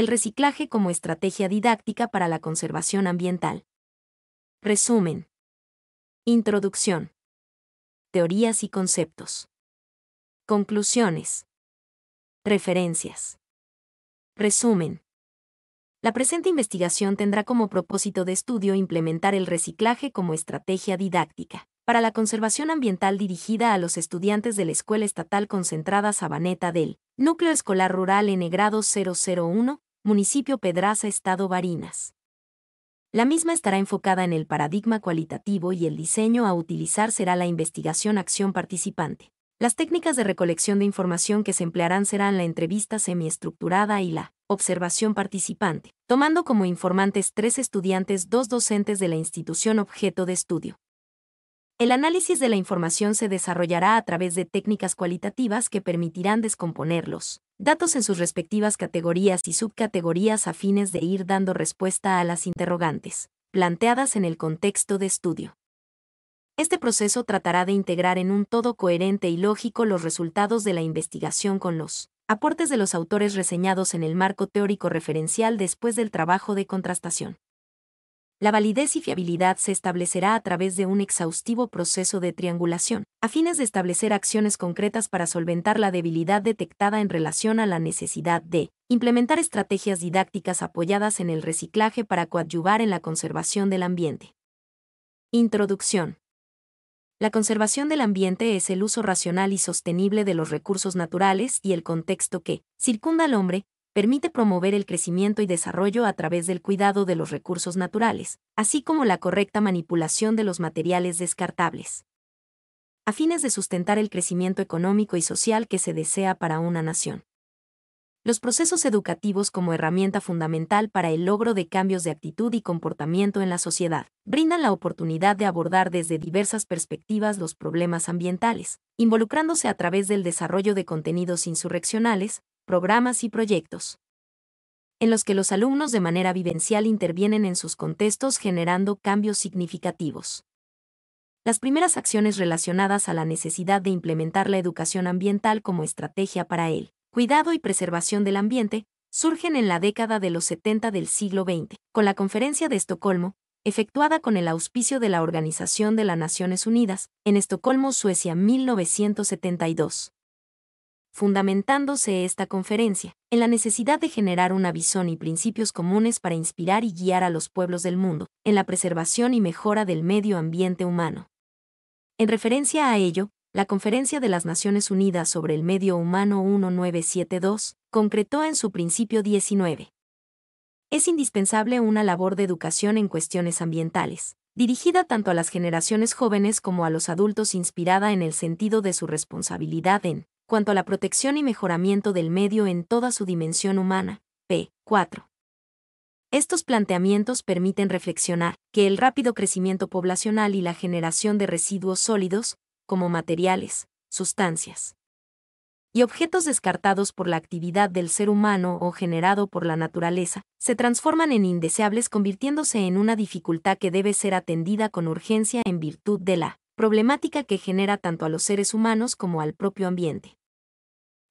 el reciclaje como estrategia didáctica para la conservación ambiental. Resumen. Introducción. Teorías y conceptos. Conclusiones. Referencias. Resumen. La presente investigación tendrá como propósito de estudio implementar el reciclaje como estrategia didáctica para la conservación ambiental dirigida a los estudiantes de la Escuela Estatal Concentrada Sabaneta del Núcleo Escolar Rural N grado 001, Municipio Pedraza, Estado Barinas. La misma estará enfocada en el paradigma cualitativo y el diseño a utilizar será la investigación-acción participante. Las técnicas de recolección de información que se emplearán serán la entrevista semiestructurada y la observación participante, tomando como informantes tres estudiantes, dos docentes de la institución objeto de estudio. El análisis de la información se desarrollará a través de técnicas cualitativas que permitirán descomponer los datos en sus respectivas categorías y subcategorías a fines de ir dando respuesta a las interrogantes, planteadas en el contexto de estudio. Este proceso tratará de integrar en un todo coherente y lógico los resultados de la investigación con los aportes de los autores reseñados en el marco teórico referencial después del trabajo de contrastación. La validez y fiabilidad se establecerá a través de un exhaustivo proceso de triangulación, a fines de establecer acciones concretas para solventar la debilidad detectada en relación a la necesidad de implementar estrategias didácticas apoyadas en el reciclaje para coadyuvar en la conservación del ambiente. Introducción. La conservación del ambiente es el uso racional y sostenible de los recursos naturales y el contexto que circunda al hombre, permite promover el crecimiento y desarrollo a través del cuidado de los recursos naturales, así como la correcta manipulación de los materiales descartables. A fines de sustentar el crecimiento económico y social que se desea para una nación. Los procesos educativos como herramienta fundamental para el logro de cambios de actitud y comportamiento en la sociedad brindan la oportunidad de abordar desde diversas perspectivas los problemas ambientales, involucrándose a través del desarrollo de contenidos insurreccionales, programas y proyectos en los que los alumnos de manera vivencial intervienen en sus contextos generando cambios significativos. Las primeras acciones relacionadas a la necesidad de implementar la educación ambiental como estrategia para el cuidado y preservación del ambiente surgen en la década de los 70 del siglo XX, con la Conferencia de Estocolmo, efectuada con el auspicio de la Organización de las Naciones Unidas, en Estocolmo, Suecia, 1972 fundamentándose esta conferencia en la necesidad de generar una visión y principios comunes para inspirar y guiar a los pueblos del mundo en la preservación y mejora del medio ambiente humano. En referencia a ello, la Conferencia de las Naciones Unidas sobre el Medio Humano 1972 concretó en su principio 19. Es indispensable una labor de educación en cuestiones ambientales, dirigida tanto a las generaciones jóvenes como a los adultos inspirada en el sentido de su responsabilidad en cuanto a la protección y mejoramiento del medio en toda su dimensión humana, p. 4. Estos planteamientos permiten reflexionar que el rápido crecimiento poblacional y la generación de residuos sólidos, como materiales, sustancias y objetos descartados por la actividad del ser humano o generado por la naturaleza, se transforman en indeseables convirtiéndose en una dificultad que debe ser atendida con urgencia en virtud de la problemática que genera tanto a los seres humanos como al propio ambiente.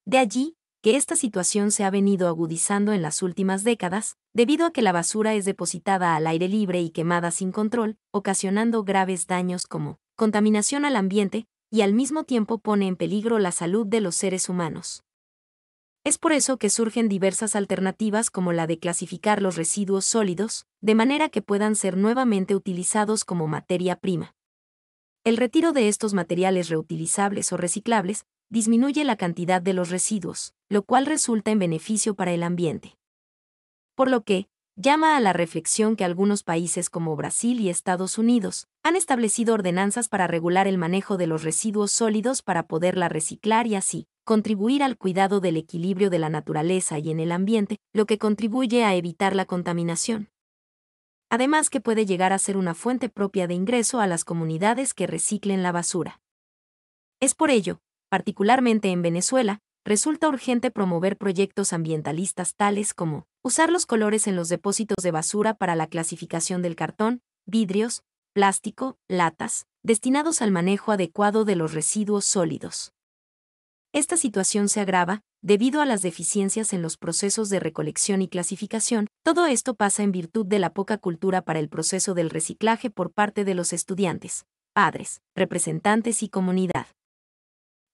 De allí, que esta situación se ha venido agudizando en las últimas décadas, debido a que la basura es depositada al aire libre y quemada sin control, ocasionando graves daños como contaminación al ambiente, y al mismo tiempo pone en peligro la salud de los seres humanos. Es por eso que surgen diversas alternativas como la de clasificar los residuos sólidos, de manera que puedan ser nuevamente utilizados como materia prima. El retiro de estos materiales reutilizables o reciclables disminuye la cantidad de los residuos, lo cual resulta en beneficio para el ambiente. Por lo que, llama a la reflexión que algunos países como Brasil y Estados Unidos han establecido ordenanzas para regular el manejo de los residuos sólidos para poderla reciclar y así contribuir al cuidado del equilibrio de la naturaleza y en el ambiente, lo que contribuye a evitar la contaminación. Además que puede llegar a ser una fuente propia de ingreso a las comunidades que reciclen la basura. Es por ello particularmente en Venezuela, resulta urgente promover proyectos ambientalistas tales como usar los colores en los depósitos de basura para la clasificación del cartón, vidrios, plástico, latas, destinados al manejo adecuado de los residuos sólidos. Esta situación se agrava debido a las deficiencias en los procesos de recolección y clasificación. Todo esto pasa en virtud de la poca cultura para el proceso del reciclaje por parte de los estudiantes, padres, representantes y comunidad.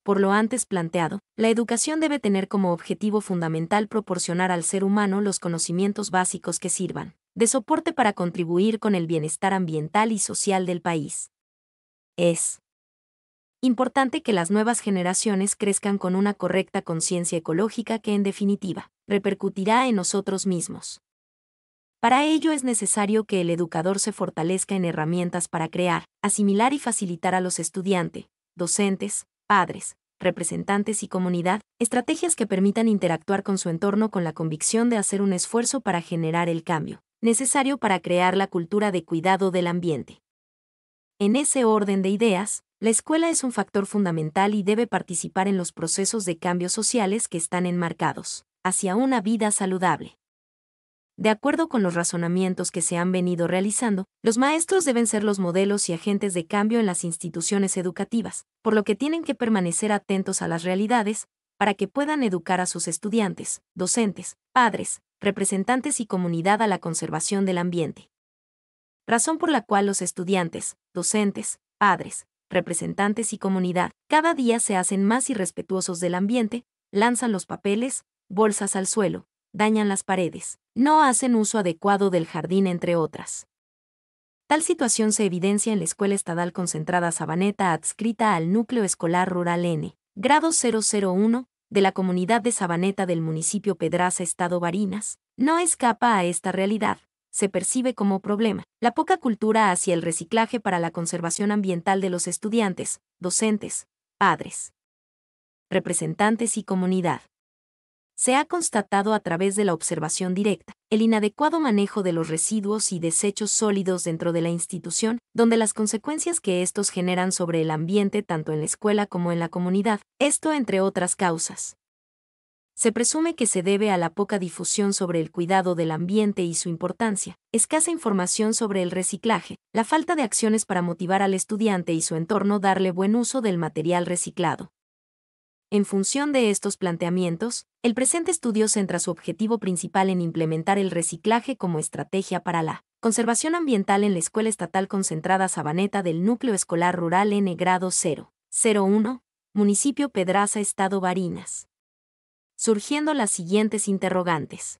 Por lo antes planteado, la educación debe tener como objetivo fundamental proporcionar al ser humano los conocimientos básicos que sirvan de soporte para contribuir con el bienestar ambiental y social del país. Es importante que las nuevas generaciones crezcan con una correcta conciencia ecológica que en definitiva repercutirá en nosotros mismos. Para ello es necesario que el educador se fortalezca en herramientas para crear, asimilar y facilitar a los estudiantes, docentes, padres, representantes y comunidad, estrategias que permitan interactuar con su entorno con la convicción de hacer un esfuerzo para generar el cambio necesario para crear la cultura de cuidado del ambiente. En ese orden de ideas, la escuela es un factor fundamental y debe participar en los procesos de cambios sociales que están enmarcados hacia una vida saludable. De acuerdo con los razonamientos que se han venido realizando, los maestros deben ser los modelos y agentes de cambio en las instituciones educativas, por lo que tienen que permanecer atentos a las realidades, para que puedan educar a sus estudiantes, docentes, padres, representantes y comunidad a la conservación del ambiente. Razón por la cual los estudiantes, docentes, padres, representantes y comunidad cada día se hacen más irrespetuosos del ambiente, lanzan los papeles, bolsas al suelo, dañan las paredes, no hacen uso adecuado del jardín, entre otras. Tal situación se evidencia en la Escuela Estadal Concentrada Sabaneta adscrita al Núcleo Escolar Rural N, grado 001, de la comunidad de Sabaneta del municipio Pedraza, Estado Barinas, no escapa a esta realidad, se percibe como problema. La poca cultura hacia el reciclaje para la conservación ambiental de los estudiantes, docentes, padres, representantes y comunidad se ha constatado a través de la observación directa el inadecuado manejo de los residuos y desechos sólidos dentro de la institución, donde las consecuencias que estos generan sobre el ambiente tanto en la escuela como en la comunidad, esto entre otras causas. Se presume que se debe a la poca difusión sobre el cuidado del ambiente y su importancia, escasa información sobre el reciclaje, la falta de acciones para motivar al estudiante y su entorno darle buen uso del material reciclado en función de estos planteamientos, el presente estudio centra su objetivo principal en implementar el reciclaje como estrategia para la conservación ambiental en la Escuela Estatal Concentrada Sabaneta del Núcleo Escolar Rural N grado 001, Municipio Pedraza, Estado Barinas. Surgiendo las siguientes interrogantes.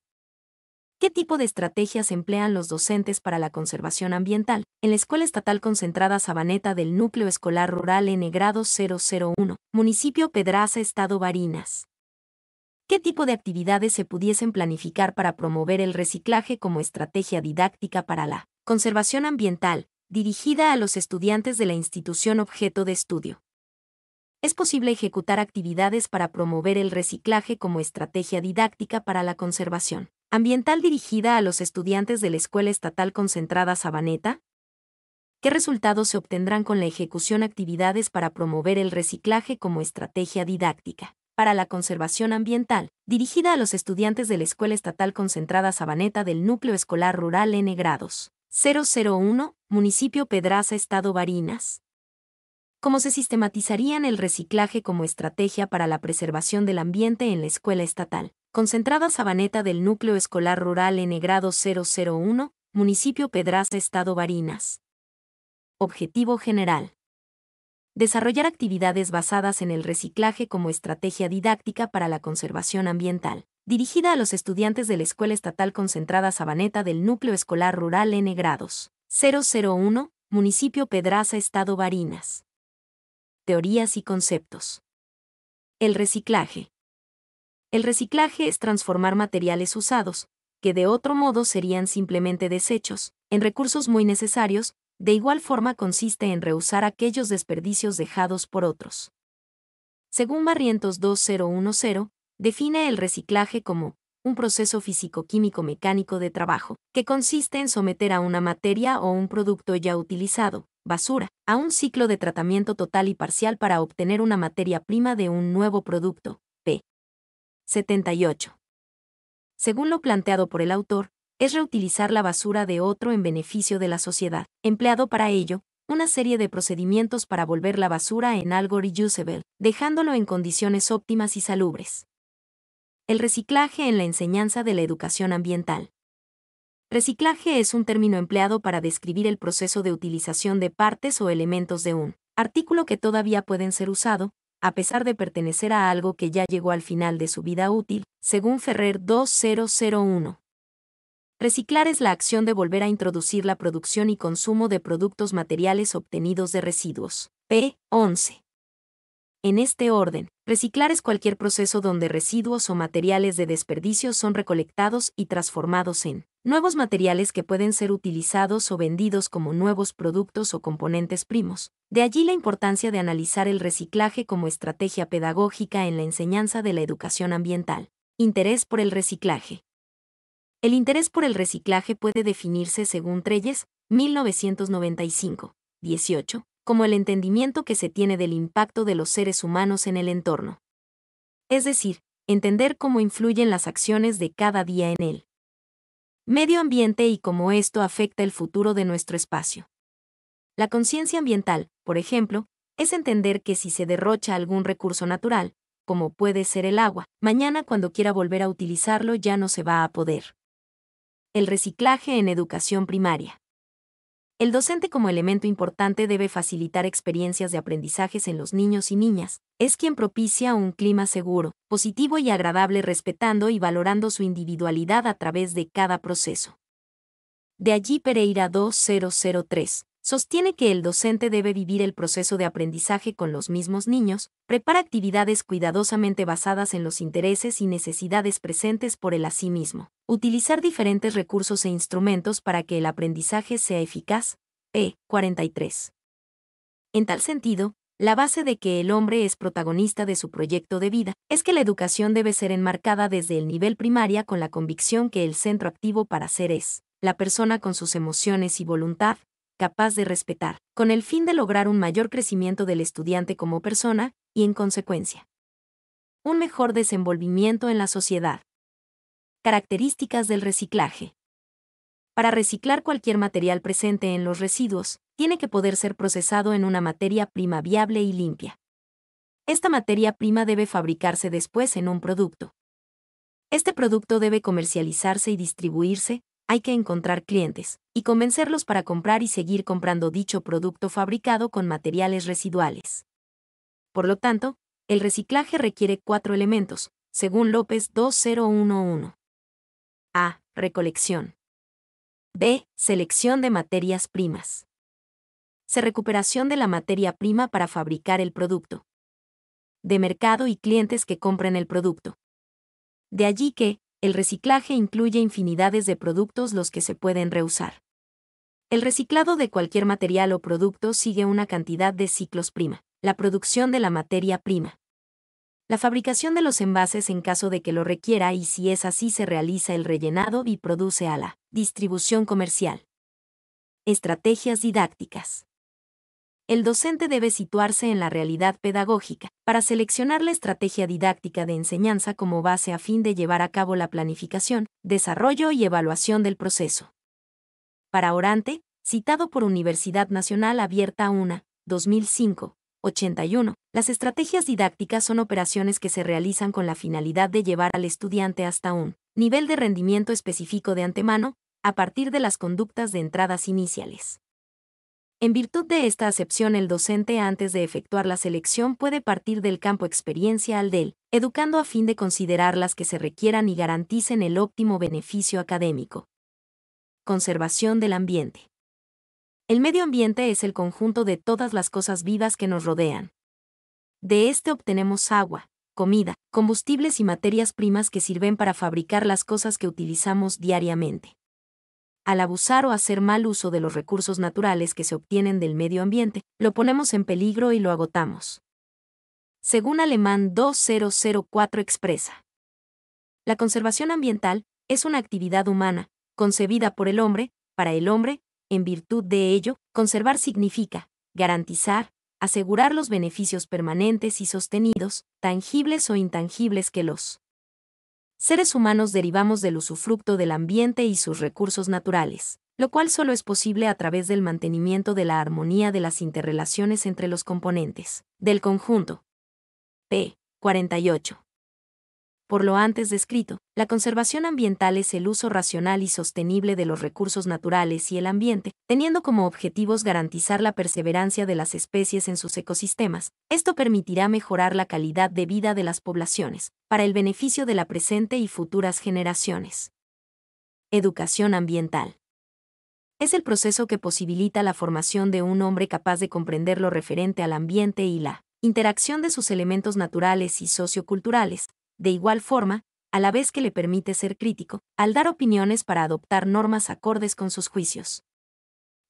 ¿Qué tipo de estrategias emplean los docentes para la conservación ambiental? En la Escuela Estatal Concentrada Sabaneta del Núcleo Escolar Rural N Grado 001, Municipio Pedraza, Estado Barinas. ¿Qué tipo de actividades se pudiesen planificar para promover el reciclaje como estrategia didáctica para la conservación ambiental, dirigida a los estudiantes de la institución objeto de estudio? es posible ejecutar actividades para promover el reciclaje como estrategia didáctica para la conservación ambiental dirigida a los estudiantes de la Escuela Estatal Concentrada Sabaneta? ¿Qué resultados se obtendrán con la ejecución actividades para promover el reciclaje como estrategia didáctica? Para la conservación ambiental, dirigida a los estudiantes de la Escuela Estatal Concentrada Sabaneta del Núcleo Escolar Rural N Grados. 001, Municipio Pedraza, Estado Barinas. ¿Cómo se sistematizarían el reciclaje como estrategia para la preservación del ambiente en la escuela estatal? concentrada Sabaneta del Núcleo Escolar Rural en Egrado 001, Municipio Pedraza, Estado Barinas. Objetivo general. Desarrollar actividades basadas en el reciclaje como estrategia didáctica para la conservación ambiental, dirigida a los estudiantes de la Escuela Estatal Concentrada Sabaneta del Núcleo Escolar Rural N Grados 001, Municipio Pedraza, Estado Barinas. Teorías y conceptos. El reciclaje el reciclaje es transformar materiales usados, que de otro modo serían simplemente desechos, en recursos muy necesarios, de igual forma consiste en reusar aquellos desperdicios dejados por otros. Según Barrientos 2010, define el reciclaje como un proceso físico-químico-mecánico de trabajo, que consiste en someter a una materia o un producto ya utilizado, basura, a un ciclo de tratamiento total y parcial para obtener una materia prima de un nuevo producto, 78. Según lo planteado por el autor, es reutilizar la basura de otro en beneficio de la sociedad, empleado para ello, una serie de procedimientos para volver la basura en algo reusable, dejándolo en condiciones óptimas y salubres. El reciclaje en la enseñanza de la educación ambiental. Reciclaje es un término empleado para describir el proceso de utilización de partes o elementos de un artículo que todavía pueden ser usado, a pesar de pertenecer a algo que ya llegó al final de su vida útil, según Ferrer 2001. Reciclar es la acción de volver a introducir la producción y consumo de productos materiales obtenidos de residuos. P. 11. En este orden, reciclar es cualquier proceso donde residuos o materiales de desperdicio son recolectados y transformados en nuevos materiales que pueden ser utilizados o vendidos como nuevos productos o componentes primos. De allí la importancia de analizar el reciclaje como estrategia pedagógica en la enseñanza de la educación ambiental. Interés por el reciclaje. El interés por el reciclaje puede definirse según Treyes, 1995, 18, como el entendimiento que se tiene del impacto de los seres humanos en el entorno. Es decir, entender cómo influyen las acciones de cada día en él. Medio ambiente y cómo esto afecta el futuro de nuestro espacio. La conciencia ambiental, por ejemplo, es entender que si se derrocha algún recurso natural, como puede ser el agua, mañana cuando quiera volver a utilizarlo ya no se va a poder. El reciclaje en educación primaria. El docente como elemento importante debe facilitar experiencias de aprendizajes en los niños y niñas. Es quien propicia un clima seguro, positivo y agradable respetando y valorando su individualidad a través de cada proceso. De allí Pereira 2003 sostiene que el docente debe vivir el proceso de aprendizaje con los mismos niños, prepara actividades cuidadosamente basadas en los intereses y necesidades presentes por él a sí mismo, utilizar diferentes recursos e instrumentos para que el aprendizaje sea eficaz, E. 43. En tal sentido, la base de que el hombre es protagonista de su proyecto de vida es que la educación debe ser enmarcada desde el nivel primaria con la convicción que el centro activo para ser es la persona con sus emociones y voluntad, capaz de respetar, con el fin de lograr un mayor crecimiento del estudiante como persona y, en consecuencia, un mejor desenvolvimiento en la sociedad. Características del reciclaje. Para reciclar cualquier material presente en los residuos, tiene que poder ser procesado en una materia prima viable y limpia. Esta materia prima debe fabricarse después en un producto. Este producto debe comercializarse y distribuirse, hay que encontrar clientes y convencerlos para comprar y seguir comprando dicho producto fabricado con materiales residuales. Por lo tanto, el reciclaje requiere cuatro elementos, según López 2011. A. Recolección. B. Selección de materias primas. C. Recuperación de la materia prima para fabricar el producto. De mercado y clientes que compren el producto. De allí que, el reciclaje incluye infinidades de productos los que se pueden reusar. El reciclado de cualquier material o producto sigue una cantidad de ciclos prima, la producción de la materia prima. La fabricación de los envases en caso de que lo requiera y si es así se realiza el rellenado y produce a la distribución comercial. Estrategias didácticas el docente debe situarse en la realidad pedagógica para seleccionar la estrategia didáctica de enseñanza como base a fin de llevar a cabo la planificación, desarrollo y evaluación del proceso. Para Orante, citado por Universidad Nacional Abierta 1, 2005, 81. Las estrategias didácticas son operaciones que se realizan con la finalidad de llevar al estudiante hasta un nivel de rendimiento específico de antemano, a partir de las conductas de entradas iniciales. En virtud de esta acepción, el docente antes de efectuar la selección puede partir del campo experiencia al del, educando a fin de considerar las que se requieran y garanticen el óptimo beneficio académico. Conservación del ambiente. El medio ambiente es el conjunto de todas las cosas vivas que nos rodean. De este obtenemos agua, comida, combustibles y materias primas que sirven para fabricar las cosas que utilizamos diariamente al abusar o hacer mal uso de los recursos naturales que se obtienen del medio ambiente, lo ponemos en peligro y lo agotamos. Según Alemán 2004 expresa, la conservación ambiental es una actividad humana, concebida por el hombre, para el hombre, en virtud de ello, conservar significa garantizar, asegurar los beneficios permanentes y sostenidos, tangibles o intangibles que los seres humanos derivamos del usufructo del ambiente y sus recursos naturales, lo cual solo es posible a través del mantenimiento de la armonía de las interrelaciones entre los componentes del conjunto. P. 48. Por lo antes descrito, la conservación ambiental es el uso racional y sostenible de los recursos naturales y el ambiente, teniendo como objetivos garantizar la perseverancia de las especies en sus ecosistemas. Esto permitirá mejorar la calidad de vida de las poblaciones, para el beneficio de la presente y futuras generaciones. Educación ambiental es el proceso que posibilita la formación de un hombre capaz de comprender lo referente al ambiente y la interacción de sus elementos naturales y socioculturales, de igual forma, a la vez que le permite ser crítico, al dar opiniones para adoptar normas acordes con sus juicios.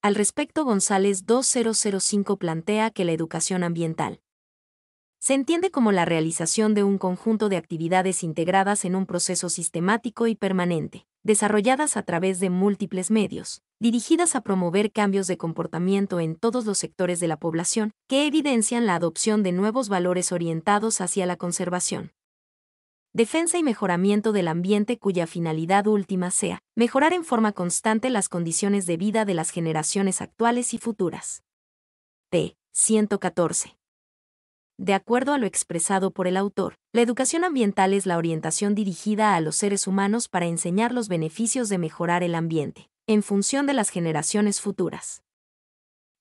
Al respecto, González 2005 plantea que la educación ambiental se entiende como la realización de un conjunto de actividades integradas en un proceso sistemático y permanente, desarrolladas a través de múltiples medios, dirigidas a promover cambios de comportamiento en todos los sectores de la población, que evidencian la adopción de nuevos valores orientados hacia la conservación, defensa y mejoramiento del ambiente cuya finalidad última sea mejorar en forma constante las condiciones de vida de las generaciones actuales y futuras. P. 114. De acuerdo a lo expresado por el autor, la educación ambiental es la orientación dirigida a los seres humanos para enseñar los beneficios de mejorar el ambiente, en función de las generaciones futuras.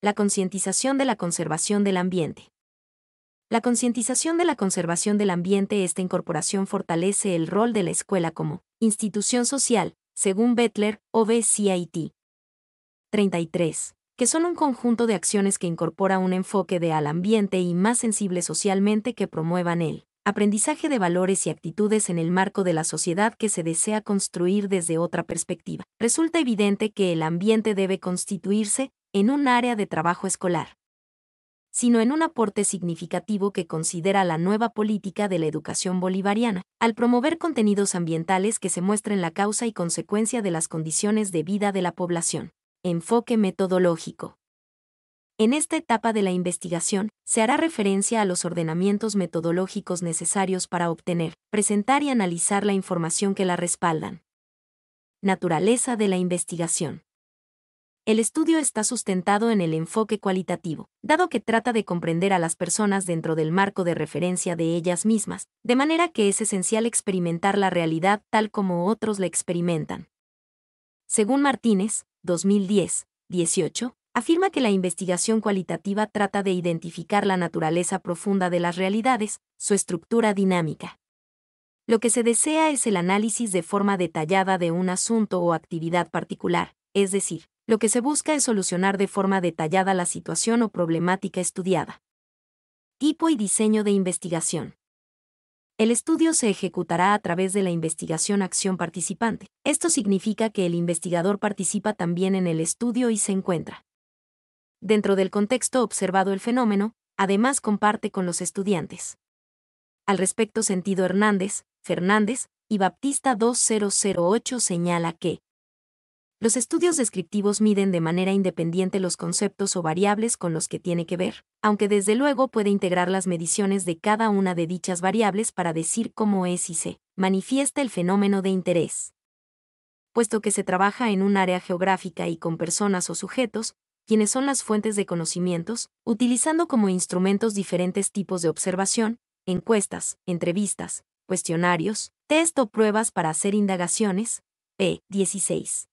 La concientización de la conservación del ambiente, la concientización de la conservación del ambiente Esta incorporación fortalece el rol de la escuela como institución social, según Bettler, OBCIT. 33. Que son un conjunto de acciones que incorpora un enfoque de al ambiente y más sensible socialmente que promuevan el aprendizaje de valores y actitudes en el marco de la sociedad que se desea construir desde otra perspectiva. Resulta evidente que el ambiente debe constituirse en un área de trabajo escolar sino en un aporte significativo que considera la nueva política de la educación bolivariana, al promover contenidos ambientales que se muestren la causa y consecuencia de las condiciones de vida de la población. Enfoque metodológico. En esta etapa de la investigación, se hará referencia a los ordenamientos metodológicos necesarios para obtener, presentar y analizar la información que la respaldan. Naturaleza de la investigación. El estudio está sustentado en el enfoque cualitativo, dado que trata de comprender a las personas dentro del marco de referencia de ellas mismas, de manera que es esencial experimentar la realidad tal como otros la experimentan. Según Martínez, 2010, 18, afirma que la investigación cualitativa trata de identificar la naturaleza profunda de las realidades, su estructura dinámica. Lo que se desea es el análisis de forma detallada de un asunto o actividad particular, es decir, lo que se busca es solucionar de forma detallada la situación o problemática estudiada. Tipo y diseño de investigación. El estudio se ejecutará a través de la investigación acción participante. Esto significa que el investigador participa también en el estudio y se encuentra. Dentro del contexto observado el fenómeno, además comparte con los estudiantes. Al respecto, Sentido Hernández, Fernández y Baptista 2008 señala que los estudios descriptivos miden de manera independiente los conceptos o variables con los que tiene que ver, aunque desde luego puede integrar las mediciones de cada una de dichas variables para decir cómo es y se manifiesta el fenómeno de interés. Puesto que se trabaja en un área geográfica y con personas o sujetos, quienes son las fuentes de conocimientos, utilizando como instrumentos diferentes tipos de observación, encuestas, entrevistas, cuestionarios, test o pruebas para hacer indagaciones, p. 16.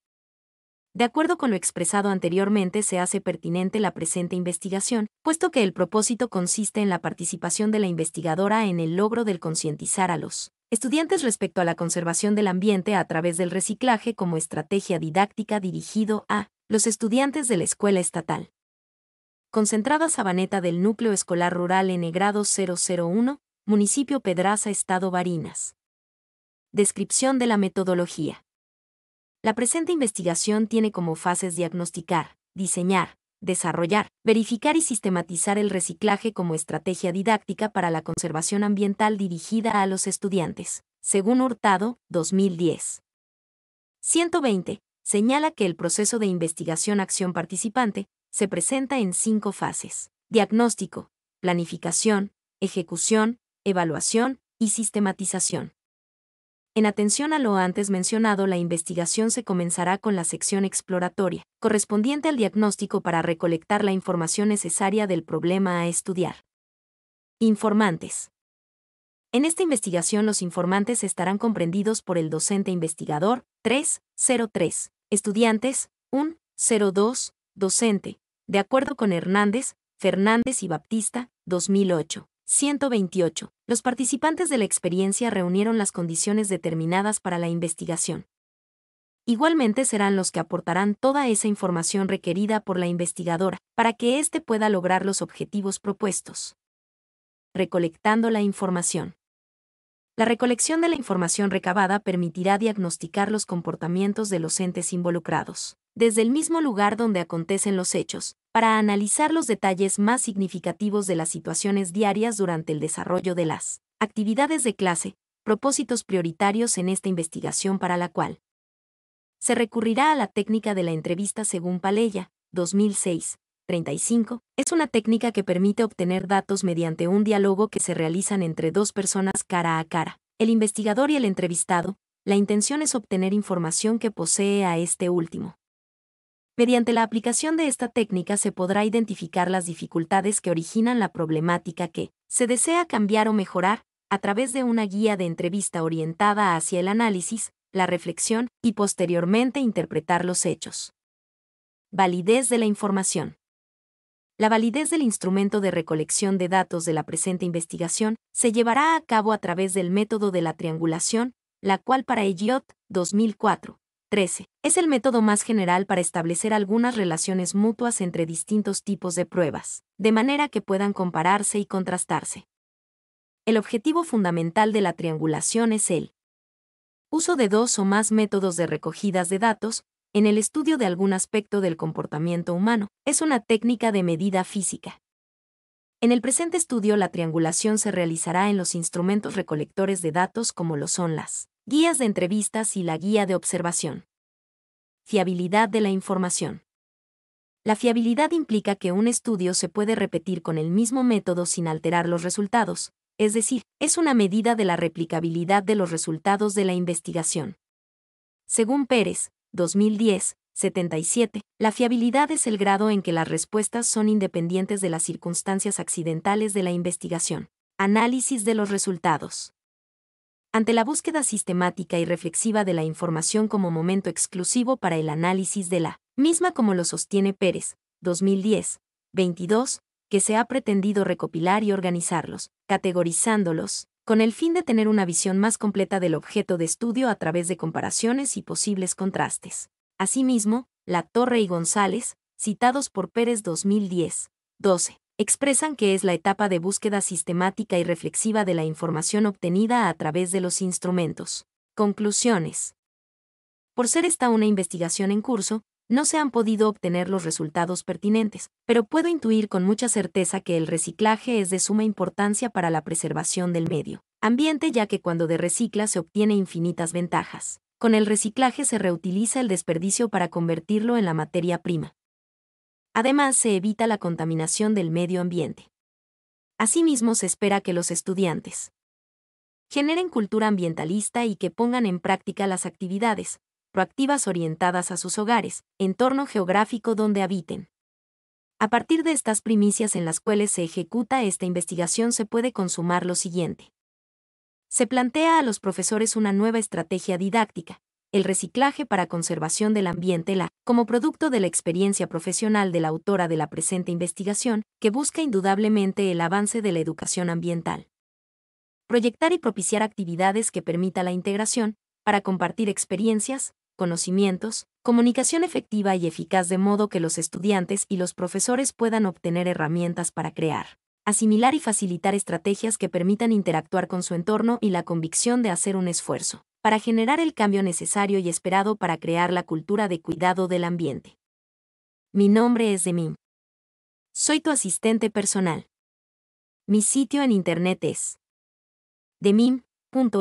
De acuerdo con lo expresado anteriormente, se hace pertinente la presente investigación, puesto que el propósito consiste en la participación de la investigadora en el logro del concientizar a los estudiantes respecto a la conservación del ambiente a través del reciclaje como estrategia didáctica dirigido a los estudiantes de la escuela estatal. Concentrada Sabaneta del Núcleo Escolar Rural en grado 001, Municipio Pedraza, Estado Barinas. Descripción de la metodología. La presente investigación tiene como fases diagnosticar, diseñar, desarrollar, verificar y sistematizar el reciclaje como estrategia didáctica para la conservación ambiental dirigida a los estudiantes, según Hurtado, 2010. 120. Señala que el proceso de investigación-acción participante se presenta en cinco fases. Diagnóstico, planificación, ejecución, evaluación y sistematización. En atención a lo antes mencionado, la investigación se comenzará con la sección exploratoria, correspondiente al diagnóstico para recolectar la información necesaria del problema a estudiar. Informantes. En esta investigación los informantes estarán comprendidos por el docente investigador 303, estudiantes 102, docente, de acuerdo con Hernández, Fernández y Baptista, 2008. 128. Los participantes de la experiencia reunieron las condiciones determinadas para la investigación. Igualmente serán los que aportarán toda esa información requerida por la investigadora, para que éste pueda lograr los objetivos propuestos. Recolectando la información. La recolección de la información recabada permitirá diagnosticar los comportamientos de los entes involucrados, desde el mismo lugar donde acontecen los hechos, para analizar los detalles más significativos de las situaciones diarias durante el desarrollo de las actividades de clase, propósitos prioritarios en esta investigación para la cual se recurrirá a la técnica de la entrevista según Paleya, 2006, es una técnica que permite obtener datos mediante un diálogo que se realizan entre dos personas cara a cara, el investigador y el entrevistado, la intención es obtener información que posee a este último. Mediante la aplicación de esta técnica se podrá identificar las dificultades que originan la problemática que se desea cambiar o mejorar, a través de una guía de entrevista orientada hacia el análisis, la reflexión y posteriormente interpretar los hechos. Validez de la información. La validez del instrumento de recolección de datos de la presente investigación se llevará a cabo a través del método de la triangulación, la cual para Elliot 2004 13 es el método más general para establecer algunas relaciones mutuas entre distintos tipos de pruebas, de manera que puedan compararse y contrastarse. El objetivo fundamental de la triangulación es el uso de dos o más métodos de recogidas de datos en el estudio de algún aspecto del comportamiento humano. Es una técnica de medida física. En el presente estudio la triangulación se realizará en los instrumentos recolectores de datos como lo son las guías de entrevistas y la guía de observación. Fiabilidad de la información. La fiabilidad implica que un estudio se puede repetir con el mismo método sin alterar los resultados, es decir, es una medida de la replicabilidad de los resultados de la investigación. Según Pérez, 2010, 77. La fiabilidad es el grado en que las respuestas son independientes de las circunstancias accidentales de la investigación. Análisis de los resultados. Ante la búsqueda sistemática y reflexiva de la información como momento exclusivo para el análisis de la misma como lo sostiene Pérez, 2010, 22, que se ha pretendido recopilar y organizarlos, categorizándolos, con el fin de tener una visión más completa del objeto de estudio a través de comparaciones y posibles contrastes. Asimismo, La Torre y González, citados por Pérez 2010, 12, expresan que es la etapa de búsqueda sistemática y reflexiva de la información obtenida a través de los instrumentos. Conclusiones. Por ser esta una investigación en curso, no se han podido obtener los resultados pertinentes, pero puedo intuir con mucha certeza que el reciclaje es de suma importancia para la preservación del medio ambiente ya que cuando de recicla se obtiene infinitas ventajas. Con el reciclaje se reutiliza el desperdicio para convertirlo en la materia prima. Además, se evita la contaminación del medio ambiente. Asimismo, se espera que los estudiantes generen cultura ambientalista y que pongan en práctica las actividades, proactivas orientadas a sus hogares, entorno geográfico donde habiten. A partir de estas primicias en las cuales se ejecuta esta investigación se puede consumar lo siguiente. Se plantea a los profesores una nueva estrategia didáctica, el reciclaje para conservación del ambiente la, como producto de la experiencia profesional de la autora de la presente investigación, que busca indudablemente el avance de la educación ambiental. Proyectar y propiciar actividades que permita la integración, para compartir experiencias, conocimientos, comunicación efectiva y eficaz de modo que los estudiantes y los profesores puedan obtener herramientas para crear, asimilar y facilitar estrategias que permitan interactuar con su entorno y la convicción de hacer un esfuerzo para generar el cambio necesario y esperado para crear la cultura de cuidado del ambiente. Mi nombre es Demim. Soy tu asistente personal. Mi sitio en internet es demim.es.tl.